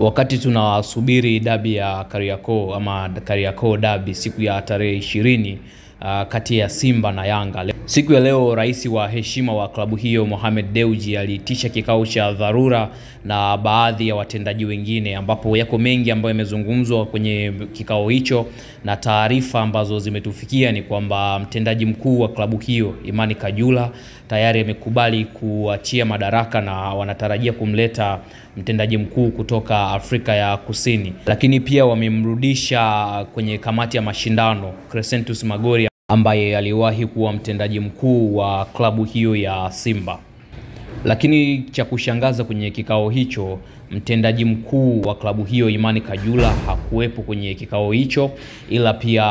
Wakati tunasubiri dabi ya Kariakoo ama Kariakoo dabi siku ya tarehe ishirini uh, kati ya Simba na Yanga. Siku ya leo rais wa heshima wa klabu hiyo Mohamed deuji aliitisha kikao cha dharura na baadhi ya watendaji wengine, ambapo yako mengi ambayo yamezungumzwa kwenye kikao hicho, na taarifa ambazo zimetufikia ni kwamba mtendaji mkuu wa klabu hiyo Imani Kajula tayari amekubali kuachia madaraka na wanatarajia kumleta mtendaji mkuu kutoka Afrika ya Kusini, lakini pia wamemrudisha kwenye kamati ya mashindano Crescentus Magori ambaye aliwahi kuwa mtendaji mkuu wa klabu hiyo ya Simba. Lakini cha kushangaza kwenye kikao hicho, mtendaji mkuu wa klabu hiyo Imani Kajula hakuwepo kwenye kikao hicho, ila pia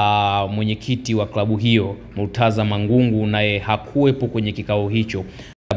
mwenyekiti wa klabu hiyo Murtaza Mangungu naye hakuwepo kwenye kikao hicho.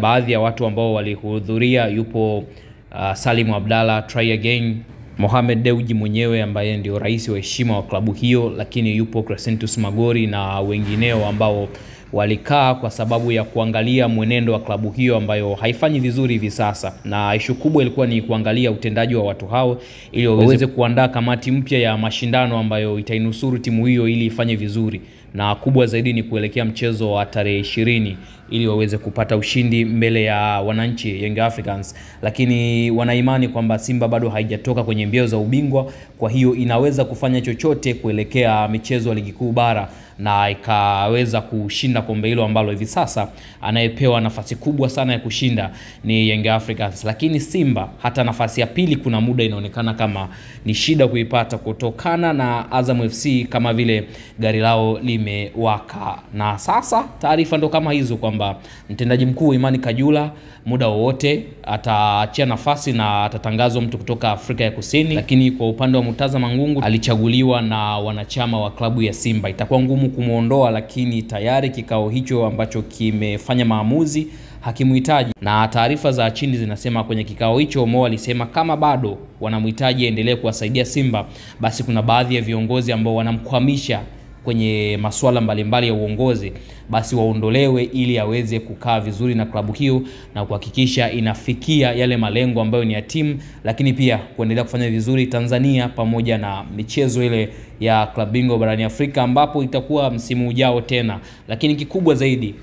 Baadhi ya watu ambao walihudhuria yupo uh, Salim Abdalla, Try Again Mohamed deuji mwenyewe ambaye ndio rais wa heshima wa klabu hiyo, lakini yupo Crescentus Magori na wengineo ambao walikaa kwa sababu ya kuangalia mwenendo wa klabu hiyo ambayo haifanyi vizuri hivi sasa, na ishu kubwa ilikuwa ni kuangalia utendaji wa watu hao ili waweze kuandaa kamati mpya ya mashindano ambayo itainusuru timu hiyo ili ifanye vizuri na kubwa zaidi ni kuelekea mchezo wa tarehe ishirini ili waweze kupata ushindi mbele ya wananchi Young Africans, lakini wanaimani kwamba Simba bado haijatoka kwenye mbio za ubingwa, kwa hiyo inaweza kufanya chochote kuelekea michezo ya ligi kuu bara na ikaweza kushinda kombe hilo ambalo hivi sasa anayepewa nafasi kubwa sana ya kushinda ni Young Africans. Lakini Simba hata nafasi ya pili kuna muda inaonekana kama ni shida kuipata kutokana na Azam FC kama vile gari lao li imewaka. Na sasa taarifa ndo kama hizo kwamba mtendaji mkuu Imani Kajula muda wowote ataachia nafasi na atatangazwa mtu kutoka Afrika ya Kusini, lakini kwa upande wa Murtaza Mangungu alichaguliwa na wanachama wa klabu ya Simba, itakuwa ngumu kumwondoa, lakini tayari kikao hicho ambacho kimefanya maamuzi hakimuhitaji na taarifa za chini zinasema kwenye kikao hicho Mo alisema kama bado wanamhitaji aendelee kuwasaidia Simba, basi kuna baadhi ya viongozi ambao wanamkwamisha kwenye masuala mbalimbali ya uongozi basi waondolewe ili aweze kukaa vizuri na klabu hiyo na kuhakikisha inafikia yale malengo ambayo ni ya timu, lakini pia kuendelea kufanya vizuri Tanzania pamoja na michezo ile ya klabu bingwa barani Afrika ambapo itakuwa msimu ujao tena, lakini kikubwa zaidi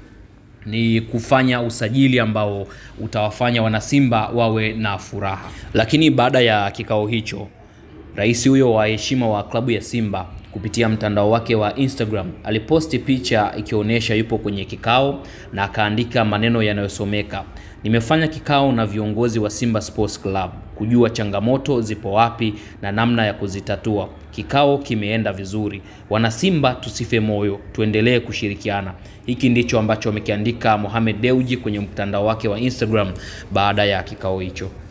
ni kufanya usajili ambao utawafanya wanasimba wawe na furaha. Lakini baada ya kikao hicho, rais huyo wa heshima wa klabu ya Simba kupitia mtandao wake wa Instagram. Aliposti picha ikionyesha yupo kwenye kikao na akaandika maneno yanayosomeka, nimefanya kikao na viongozi wa Simba Sports Club kujua changamoto zipo wapi na namna ya kuzitatua. Kikao kimeenda vizuri, wanasimba, tusife moyo, tuendelee kushirikiana. Hiki ndicho ambacho amekiandika Mohamed Dewji kwenye mtandao wake wa Instagram baada ya kikao hicho.